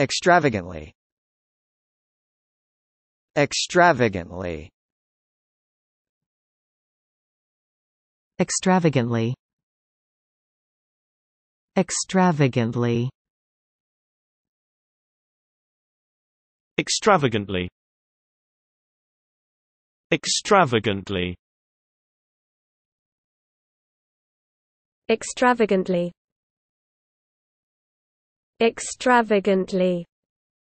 Extravagantly Extravagantly Extravagantly Extravagantly Extravagantly Extravagantly Extravagantly extravagantly